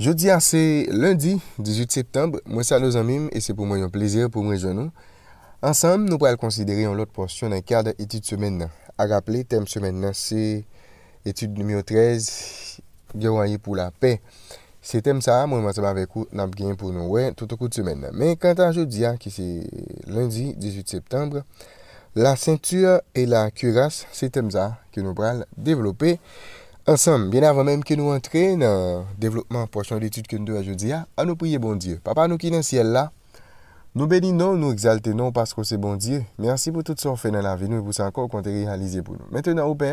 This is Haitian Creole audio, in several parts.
Jodia se lundi 18 septembre, mwen sa lo zanmim e se pou mwen yon plezir pou mwen zanou. Ansam, nou pral konsidere yon lot ponsyon nan kard etude semen nan. A raple, tem semen nan se etude numyo 13, gyawanyi pou la pe. Se tem sa, mwen mwen seman vekou nan pgen pou nou we toutokout semen nan. Men kanta jodia ki se lundi 18 septembre, la sentu e la kuras se tem za ki nou pral devlope. Ansem, bien avan menm ke nou entren, nou devlopman pochon l'etud ke nou do a jodia, a nou priye bon Diyo. Papa nou ki nan siel la, nou beni nan, nou exalte nan, pasko se bon Diyo. Mersi pou tout son fè nan avin nou, e pou san kon kon te rehalize pou nou. Mèten nan ou pè,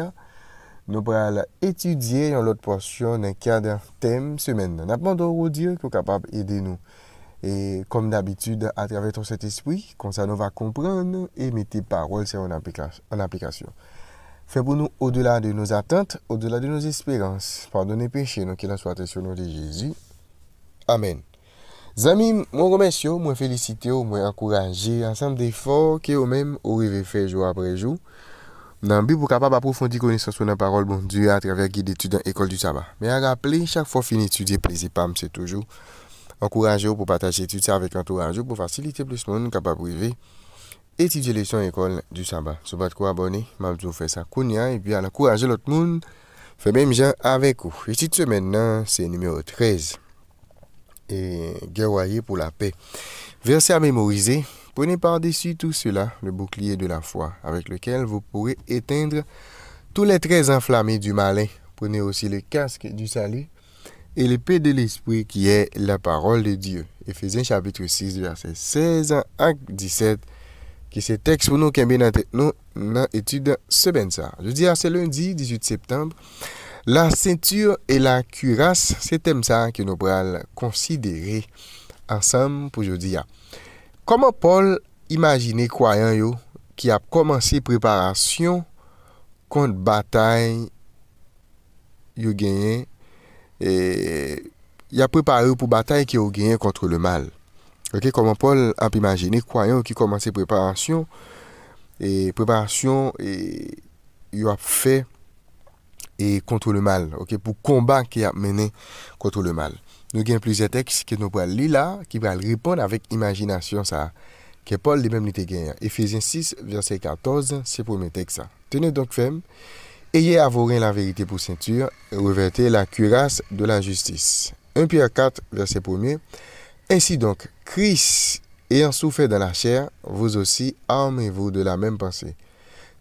nou pral etudye yon lot pochon nan kèdèm tem semen nan. Napman dou ou Diyo pou kapap ede nou. E kom d'abitud, atreve ton set espri, kon sa nou va kompran nou, e mette parol sa yon aplikasyon. Fè pou nou ou de la de nou atente, ou de la de nou espérance. Pardonne peche nou ke lan sou atensyon nou de Jésus. Amen. Zami, mwen remensyo, mwen felicite ou, mwen akouranje, ansanm defor ke ou men ou revè fè jou apre jou. Nan bi pou kapap aprofondi konestasyon nan parol bon Diyo a traver guide etude an ekol du taba. Men a rappele, chak fò fin etudye, pleze pamse toujou. Akouranje ou pou patache etude sa avek an tou an jou pou fasilite plus moun kapap revè. étudier les sons école du sabbat. Si vous n'êtes pas abonné, je vous faire ça. Et puis, à encourager l'autre monde, fait même gens avec vous. Et cette semaine, hein, c'est numéro 13. Et guerroyer pour la paix. Verset à mémoriser. Prenez par-dessus tout cela le bouclier de la foi, avec lequel vous pourrez éteindre tous les traits enflammés du malin. Prenez aussi le casque du salut et l'épée de l'esprit qui est la parole de Dieu. Éphésiens chapitre 6, verset 16 à 17. Ki se teks pou nou kembe nan etude se ben sa. Je di a se lundi 18 septembre. La seintur e la kuras se tem sa ki nou pral konsidere ansam pou je di a. Koman Paul imagine kwayan yo ki ap komanse preparasyon kont batay yo genyen. Eh, ya preparo pou batay ki yo genyen kontre le mal. Ok, koman Paul ap imajine, kwayon, ok, koman se preparasyon, e preparasyon, e yo ap fe, e kontro le mal, ok, pou komban ki ap mene kontro le mal. Nou gen plize tekst ki nou pral li la, ki pral ripon avik imajinasyon sa, ki Paul li mem li te gen. Efesien 6, verset 14, se pweme tekst sa. Tene donk fem, eye avorin la verite pou sentur, revete la kuras de la justis. 1 Pierre 4, verset 1er, Ainsi donc, Christ ayant souffert dans la chair, vous aussi armez-vous de la même pensée.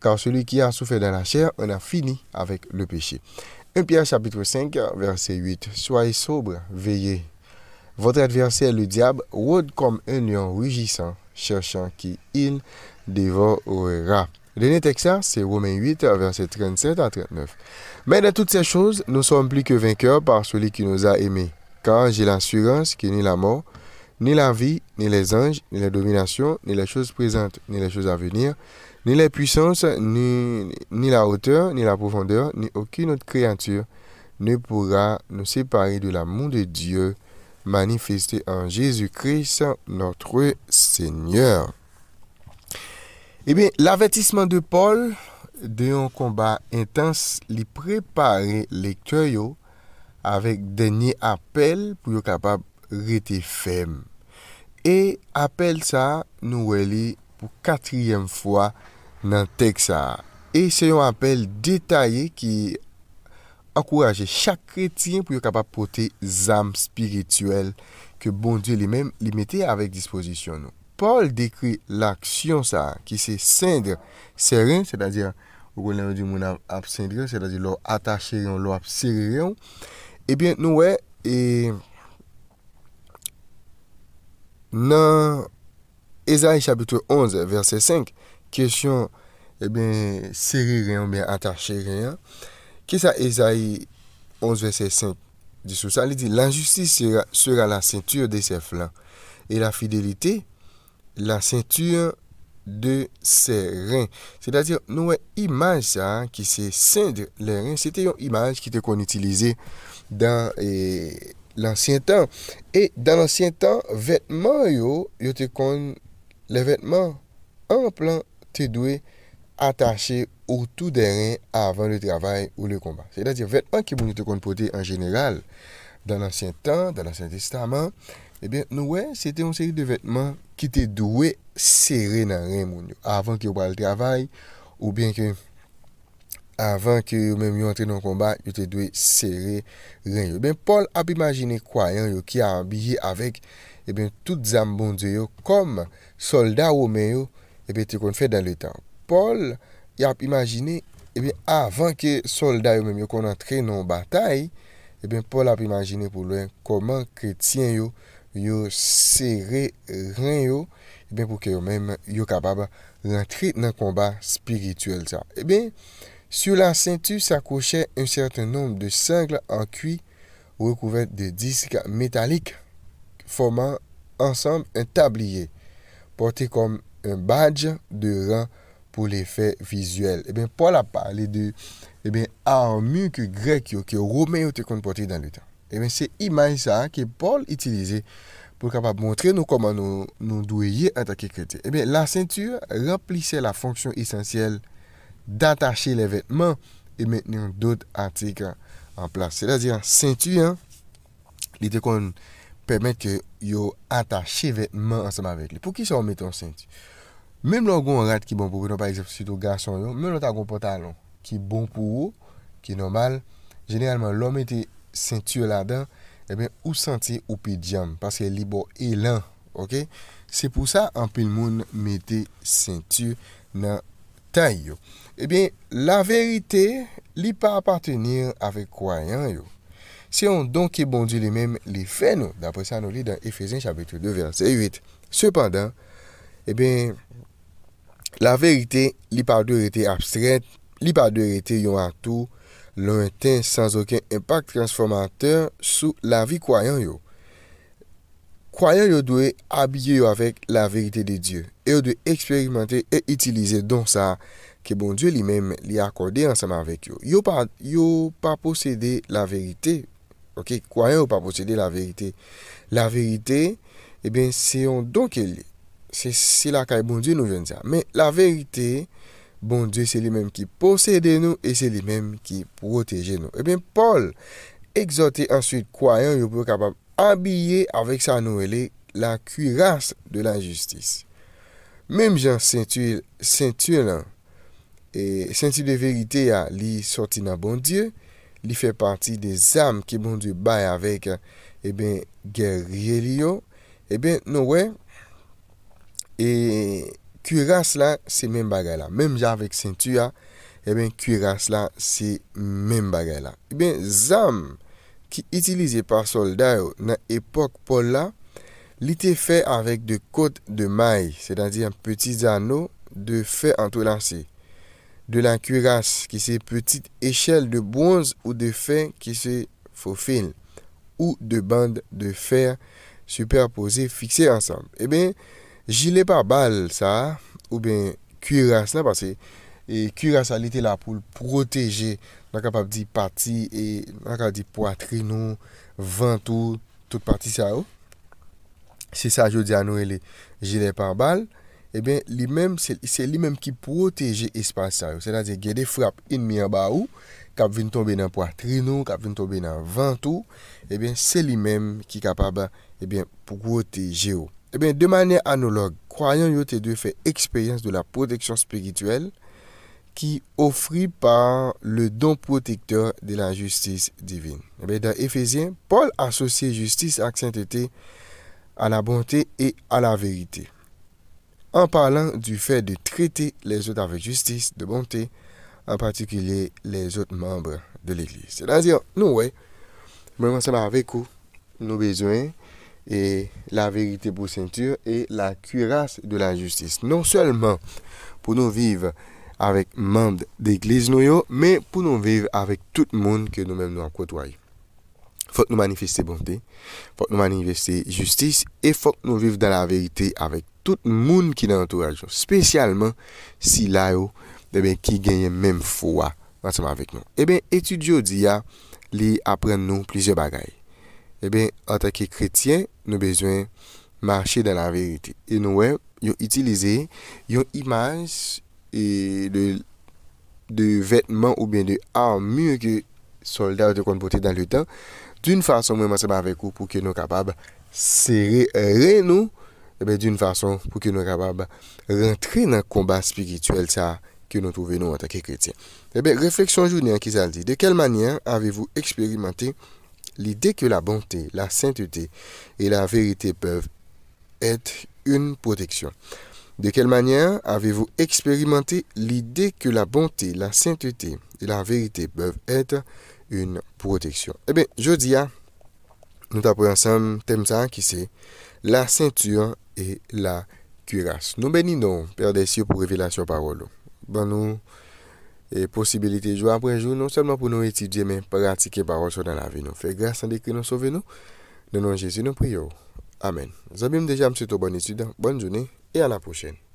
Car celui qui a souffert dans la chair en a fini avec le péché. 1 Pierre chapitre 5, verset 8. Soyez sobre, veillez. Votre adversaire, le diable, rôde comme un lion rugissant, cherchant qui il dévorera. Dernier texte, c'est Romains 8, verset 37 à 39. Mais de toutes ces choses, nous sommes plus que vainqueurs par celui qui nous a aimés car j'ai l'assurance que ni la mort, ni la vie, ni les anges, ni les dominations, ni les choses présentes, ni les choses à venir, ni les puissances, ni, ni la hauteur, ni la profondeur, ni aucune autre créature ne pourra nous séparer de l'amour de Dieu manifesté en Jésus-Christ, notre Seigneur. Eh bien, l'avertissement de Paul de combat intense, lui préparer lecteur avèk denye apèl pou yo kapab rete fem. E apèl sa nou wèli pou katriyem fwa nan tek sa. E se yon apèl detayè ki akouraje chak kretien pou yo kapab pote zanm spirituel ke bon Diyo li mette avèk dispozisyon nou. Paul dekri l'aksyon sa ki se sendre seren se da diyo ou konnen yo di moun ap sendre se da diyo lo atache ren, lo ap seren. Ebyen nou we, nan Ezaï chapitou 11 verset 5, kèsyon seri reyon men atache reyon, kè sa Ezaï 11 verset 5 disous, sa li di lan justis sera la sentur de se flan, e la fidelite la sentur, de se ren. Se da dir nou e imaj sa, ki se sende le ren, se te yon imaj ki te kon utilize dan lansyen tan. E dan lansyen tan, vetman yo, yo te kon le vetman an plan te dwe atache ou tou de ren avan le travay ou le kombat. Se da dir vetman ki moun te kon pote en general dan lansyen tan, dan lansyen testament, noue, se te yon seri de vetman ki te dwe sere nan ren moun yo avan ki yo wale travay ou bien ki avan ki yo menm yo entre nan kombat yo te dwe sere ren yo ben eh Paul ap imagine kwayan yo ki a ambije avek tout zambondyo yo kom solda women yo te kon fè dan le tan Paul ap imagine avan ki solda yo menm yo kon entre nan batay e ben Paul ap imagine pou lwen koman kretien yo yo sere ren yo, eh pou ke yo men yo kababa nan tri nan komba spirituel sa. E ben, sou la sentu sa kouche un certain nom de sengle an kwi wèkouwè de diska metalik, fòman ansanm entabliye, pote kom un badj de ren pou l'effet vizuel. E eh ben, pou la pale de, e ben, an mèk grek yo ki yo roumen yo te kon pote dan lè tan. Emen, se imay sa ki Paul itilize pou kapap montre nou koman nou nou dweye atakikete. Emen, eh la seintu remplise la fonksyon esensyel datache le vetman e menyen dout atik an plas. Se la diyan, seintu an, li de kon pemet ke yo atache vetman ansama vekle. Pou ki se an meton seintu? Menm lò goun rat ki bon pou nou pa eksept suto gason yon, menm lò ta goun potalon ki bon pou ki normal, generalman lò meti Sintu eh eh la dan, e ben, ou santi ou pijan. Paske li bo elan, ok? Se pou sa, anpil moun meti sintu nan tan yo. E ben, la verite li pa apatenir avek kwayan yo. Se yon don ki bondi li menm li fen yo, dapre sa nou li dan Efesan chapitre 2 verset 8. Sepandan, e eh ben, la verite li pa durete abstret, li pa durete yon ato, lor enten sans oken impak transformateur sou la vi kwayan yo. Kwayan yo dwe abye yo avèk la verite de Diyo. E yo dwe eksperimentè et itilize don sa ke bon Diyo li mèm li akorde ansama avèk yo. Yo pa posede la verite, ok, kwayan yo pa posede la verite. La verite, e eh ben se yon don ke li. Se la ka e bon Diyo nou venja. Men la verite... bon die, se li menm ki posede nou, e se li menm ki proteje nou. E eh ben, Paul, exote answit kwayan, yo pou kapab abye avik sa nou ele, la kuyras de la justis. Mem jan, Saint-Huil, Saint-Huil, Saint-Huil de verite, li sorti nan bon die, li fe parti de zanm ki bon die bay avik, e eh ben, gerye li yo, e eh ben, nou we, e kuras la, se men bagay la. Mem jan vek sentu ya, e eh ben kuras la, se men bagay la. E eh ben, zam ki itilize par solday ou nan epok pol la, li te fey avèk de kote de may, se dan di an petit zano de fey antolansi. De la kuras ki se petit echel de bonz ou de fey ki se fofil. Ou de band de fey superpose fixe ansam. E eh ben, Jilè pa bal sa ou ben kiras oh. eh oh. oh, la. Pase kiras alite la pou proteje nan kapap di pati e nan kapap di poatrino, vantou, tout pati sa ou. Se sa jodi anou elè jilè pa bal, e ben li menm se li menm ki proteje espas sa ou. Se la di gede frap in miya ba ou, kap vin tonbe nan poatrino, kap vin tonbe nan vantou, e ben se li menm ki kapap proteje ou. Eh de manière analogue, croyant, y tu de expérience de la protection spirituelle qui offrit par le don protecteur de la justice divine. Eh dans Ephésiens, Paul associe justice à sainteté, à la bonté et à la vérité. En parlant du fait de traiter les autres avec justice, de bonté, en particulier les autres membres de l'Église. C'est-à-dire, nous, ouais, avons ça avec vous, nos besoins, E la verite pou seintur e la kuras de la justis. Non selman pou nou viv avèk mande de glis nou yo, men pou nou viv avèk tout moun ke nou men nou akotwoy. Fok nou manifestè bontè, fok nou manifestè justis, e fok nou viv dan la verite avèk tout moun ki nan anto rajon. Spesyalman si la yo, de eh ben ki genye men fwa vat seman avèk nou. E eh ben etu diyo diya li apren nou plize bagay. e eh ben, anta ki kretien, nou bezwen marcher dan la verite. E nou wè, yon itilize, yon imaj, de vetman ou ben de armure ki soldat ou de konpote dan le tan, doun fason mwen maseman avekou pou ke nou kapab sere re nou, e ben, doun fason pou ke nou kapab rentre nan kombat spirituel sa ke nou touve nou anta ki kretien. E ben, refleksyon jouni an ki sa ldi, de kel manyen avevou eksperimante L'idé que la bonté, la sainteté et la vérité peuvent être une protection. De quelle manière avez-vous expérimenté l'idé que la bonté, la sainteté et la vérité peuvent être une protection? Eh bien, je dis ya, nous apprenons un thème ça, qui c'est la ceinture et la cuirasse. Nous bénissons, Père des cieux, pour évelation parol. Bonne nuit. E posibilite jou apre jou nou seman pou nou etidye men Paratike baroso nan la vi nou Fe grasa di kri nou sove nou Nounon Jezi nou priyo Amen Zabim deja mse to bon iti dan Bon jouni E ala pochene